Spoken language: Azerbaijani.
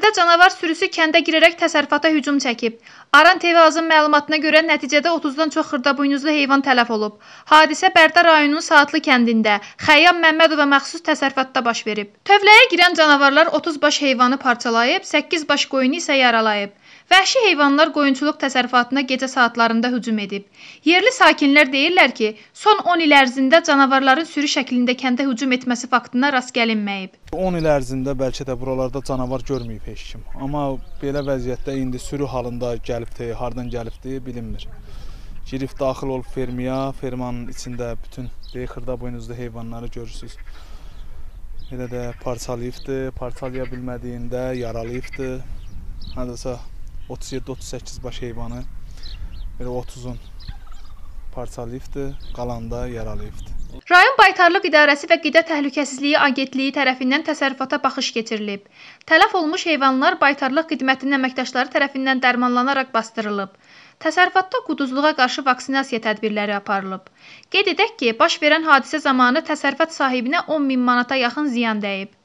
Qəzədə canavar sürüsü kəndə girərək təsərrüfata hücum çəkib. Aran TV Azın məlumatına görə nəticədə 30-dan çox xırdaboynuzlu heyvan tələf olub. Hadisə Bərdə rayonunun Saatlı kəndində Xəyyam Məmmədova məxsus təsərrüfatda baş verib. Tövləyə girən canavarlar 30 baş heyvanı parçalayıb, 8 baş qoyunu isə yaralayıb. Vəhşi heyvanlar qoyunçuluq təsərrüfatına gecə saatlarında hücum edib. Yerli sakinlər deyirlər ki, son 10 il ərzində canavarların sürü şəklində kəndə hücum etməsi faktına rast gəlinməyib. 10 il ərzində bəlkə də buralarda canavar görməyib heç kim. Amma belə vəziyyətdə indi sürü halında gəlibdi, hardan gəlibdi bilinmir. Girib daxil olub fermiya, fermanın içində bütün xırda boynuzlu heyvanları görürsüz. Elə də parçalayıbdı, parçalaya bilmədiyində yaralayıbdı. Hədəsə 37-38 baş heyvanı, belə 30-un parça liftdir, qalanda yara liftdir. Rayon Baytarlıq İdarəsi və Qida Təhlükəsizliyi Agentliyi tərəfindən təsərrüfata baxış keçirilib. Tələf olmuş heyvanlar baytarlıq xidmətinin əməkdaşları tərəfindən dərmanlanaraq bastırılıb. Təsərrüfatda quduzluğa qarşı vaksinasiya tədbirləri aparılıb. Qeyd edək ki, baş verən hadisə zamanı təsərrüfat sahibinə 10 min manata yaxın ziyan dəyib.